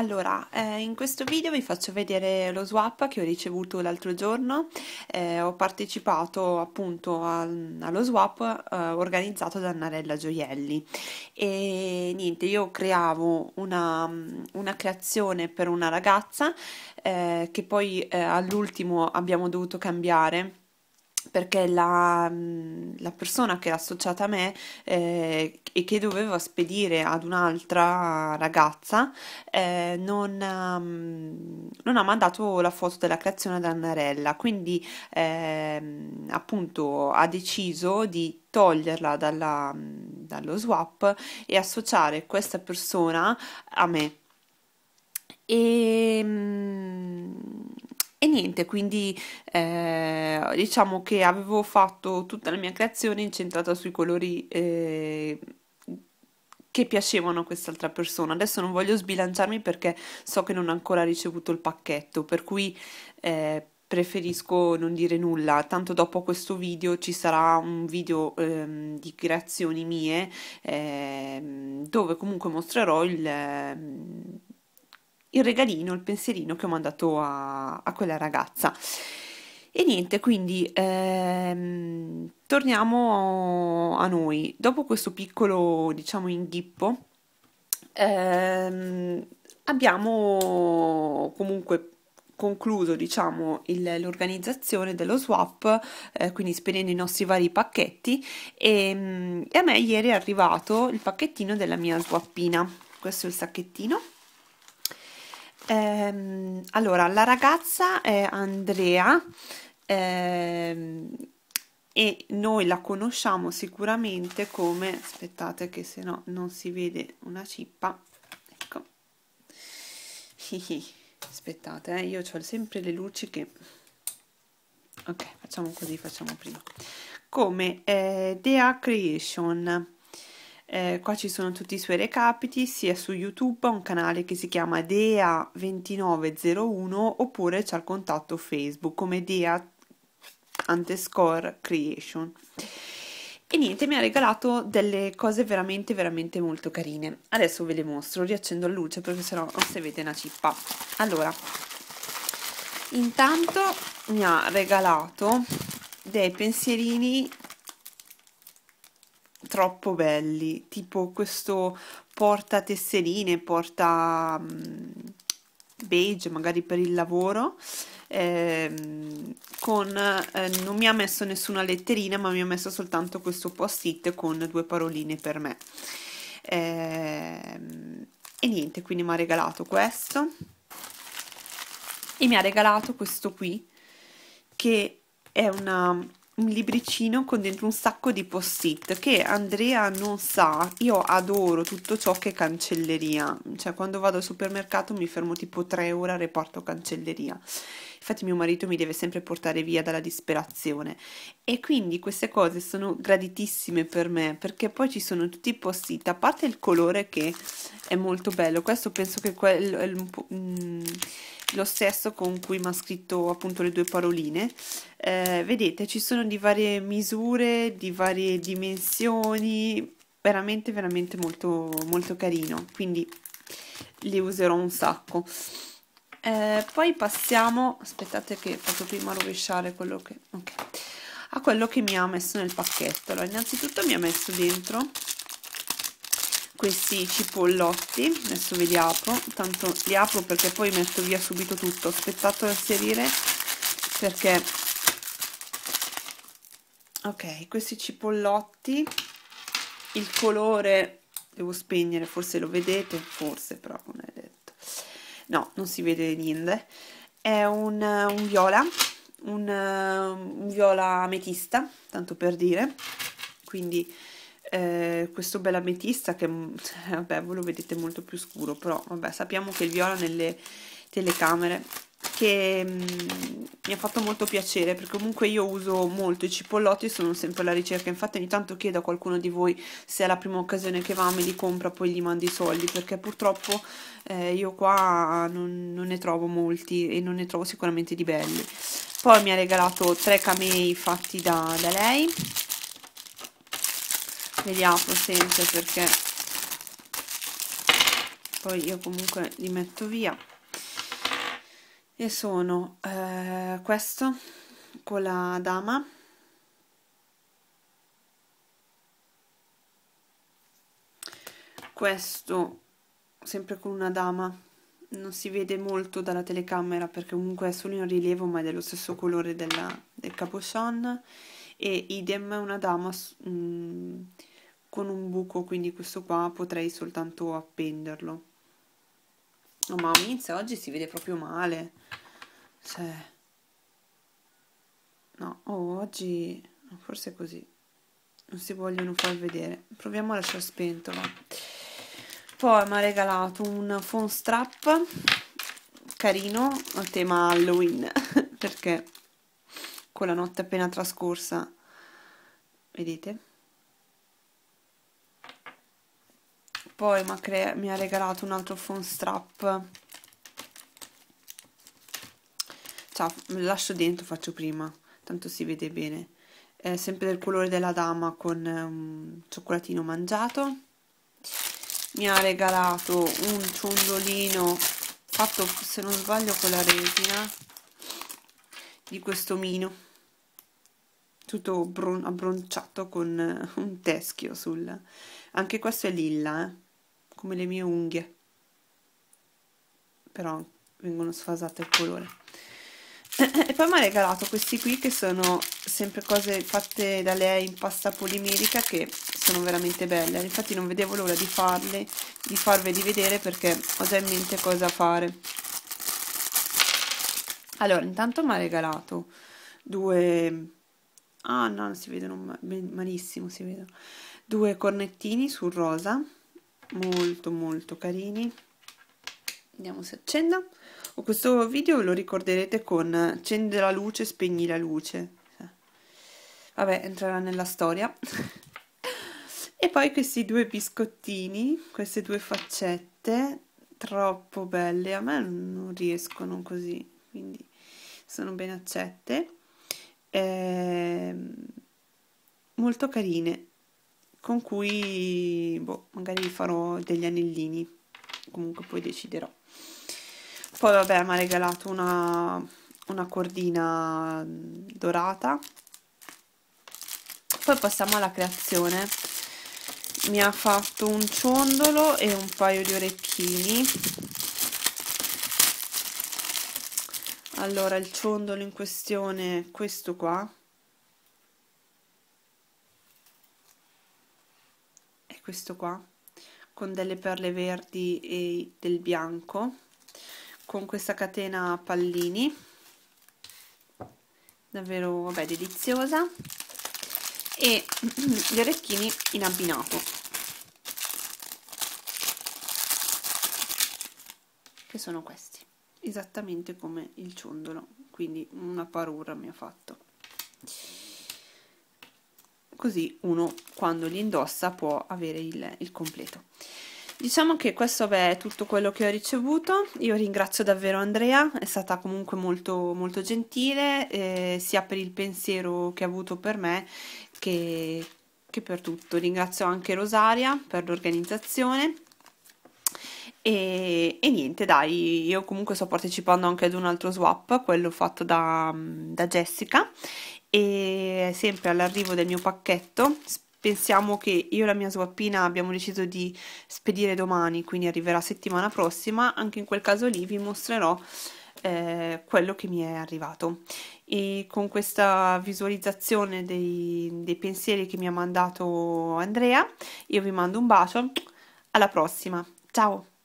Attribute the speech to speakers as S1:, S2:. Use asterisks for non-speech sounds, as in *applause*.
S1: Allora, eh, in questo video vi faccio vedere lo swap che ho ricevuto l'altro giorno. Eh, ho partecipato appunto a, allo swap eh, organizzato da Narella Gioielli e niente, io creavo una, una creazione per una ragazza eh, che poi eh, all'ultimo abbiamo dovuto cambiare perché la, mm, la, persona che era associata a me eh, e che doveva spedire ad un'altra ragazza eh, non, um, non, ha mandato la foto della creazione ad Annarella, quindi eh, appunto ha deciso di toglierla dalla, mm, dallo swap e associare questa persona a me. E, um, e niente, quindi eh, diciamo che avevo fatto tutta la mia creazione incentrata sui colori eh, che piacevano a quest'altra persona. Adesso non voglio sbilanciarmi perché so che non ho ancora ricevuto il pacchetto, per cui eh, preferisco non dire nulla. Tanto dopo questo video ci sarà un video ehm, di creazioni mie ehm, dove comunque mostrerò il... Ehm, il regalino, il pensierino che ho mandato a, a quella ragazza. E niente, quindi ehm, torniamo a noi. Dopo questo piccolo, diciamo, inghippo, ehm, abbiamo comunque concluso diciamo il, l'organizzazione dello swap eh, quindi spedendo i nostri vari pacchetti e, ehm, e a me ieri è arrivato il pacchettino della mia swappina questo è il sacchettino Ehm, allora, la ragazza è Andrea ehm, e noi la conosciamo sicuramente come, aspettate che se no non si vede una cippa, ecco, *laughs* aspettate, eh, io ho sempre le luci che... Ok, facciamo così, facciamo prima. Come eh, Dea Creation eh, qua ci sono tutti i suoi recapiti, sia su YouTube, ha un canale che si chiama Dea2901 oppure c'è il contatto Facebook come Dea underscore creation. E niente, mi ha regalato delle cose veramente, veramente molto carine. Adesso ve le mostro, riaccendo la luce perché sennò non si vede una cippa. Allora, intanto mi ha regalato dei pensierini troppo belli, tipo questo porta tesserine, mm, porta beige magari per il lavoro, ehm, con, eh, non mi ha messo nessuna letterina ma mi ha messo soltanto questo post-it con due paroline per me. Ehm, e niente, quindi mi ha regalato questo e mi ha regalato questo qui che è una un libricino con dentro un sacco di post-it che Andrea non sa, io adoro tutto ciò che è cancelleria, cioè quando vado al supermercato mi fermo tipo tre ore al reparto cancelleria, infatti mio marito mi deve sempre portare via dalla disperazione e quindi queste cose sono graditissime per me perché poi ci sono tutti i post-it, a parte il colore che è molto bello, questo penso che quello è un po'... Mm, lo stesso con cui mi ha scritto appunto le due paroline eh, vedete ci sono di varie misure di varie dimensioni veramente veramente molto molto carino quindi li userò un sacco eh, poi passiamo aspettate che faccio prima rovesciare quello che okay, a quello che mi ha messo nel pacchetto allora innanzitutto mi ha messo dentro questi cipollotti adesso ve li apro tanto li apro perché poi metto via subito tutto ho aspettato da inserire perché ok questi cipollotti il colore devo spegnere forse lo vedete forse però non è detto no non si vede niente è un, un viola un, un viola ametista tanto per dire quindi eh, questo bell'ametista che mm, *laughs* vabbè voi lo vedete molto più scuro però vabbè sappiamo che il viola nelle telecamere che mh, mm, mi ha fatto molto piacere perché comunque io uso molto i cipollotti sono sempre alla ricerca infatti ogni tanto chiedo a qualcuno di voi se è la prima occasione che va me li compra poi gli mando i soldi perché purtroppo eh, io qua non, non ne trovo molti e non ne trovo sicuramente di belli poi mi ha regalato tre camei fatti da, da lei le riapro sempre perché poi io comunque li metto via e sono eh, questo con la dama questo sempre con una dama non si vede molto dalla telecamera perché comunque è solo in rilievo ma è dello stesso colore della, del capochon e idem una dama mh, mm, con un buco, quindi questo qua potrei soltanto appenderlo. Oh, ma Mizza oggi si vede proprio male. Cioè... No, oh, oggi forse è così. Non si vogliono far vedere. Proviamo a lasciare spento, Poi mi ha regalato un phone strap carino a tema Halloween, *laughs* perché con la notte appena trascorsa, vedete? poi mi ha regalato un altro phone strap ciao, lo lascio dentro, faccio prima tanto si vede bene è sempre del colore della dama con un um, cioccolatino mangiato mi ha regalato un ciondolino fatto se non sbaglio con la resina di questo mino tutto abbronciato con eh, un teschio sul anche questo è lilla eh? come le mie unghie però vengono sfasate il colore e poi mi ha regalato questi qui che sono sempre cose fatte da lei in pasta polimerica che sono veramente belle infatti non vedevo l'ora di farle di farveli vedere perché ho già in mente cosa fare allora intanto mi ha regalato due ah no si vedono malissimo si vedono due cornettini sul rosa molto molto carini vediamo se accenda o oh, questo video lo ricorderete con accende la luce spegni la luce vabbè entrerà nella storia *laughs* e poi questi due biscottini queste due faccette troppo belle a me non riescono così quindi sono ben accette eh, molto carine con cui boh, magari farò degli anellini, comunque poi deciderò. Poi vabbè mi ha regalato una, una cordina dorata. Poi passiamo alla creazione. Mi ha fatto un ciondolo e un paio di orecchini. Allora, il ciondolo in questione è questo qua, questo qua con delle perle verdi e del bianco con questa catena a pallini davvero vabbè deliziosa e *clears throat* gli orecchini in abbinato che sono questi esattamente come il ciondolo quindi una parura mi ha fatto così uno quando li indossa può avere il, il completo diciamo che questo beh, è tutto quello che ho ricevuto io ringrazio davvero Andrea è stata comunque molto molto gentile eh, sia per il pensiero che ha avuto per me che, che per tutto ringrazio anche Rosaria per l'organizzazione e, e, niente dai io comunque sto partecipando anche ad un altro swap quello fatto da, da Jessica e sempre all'arrivo del mio pacchetto pensiamo che io e la mia swappina abbiamo deciso di spedire domani quindi arriverà settimana prossima anche in quel caso lì vi mostrerò eh, quello che mi è arrivato e con questa visualizzazione dei, dei pensieri che mi ha mandato Andrea io vi mando un bacio alla prossima ciao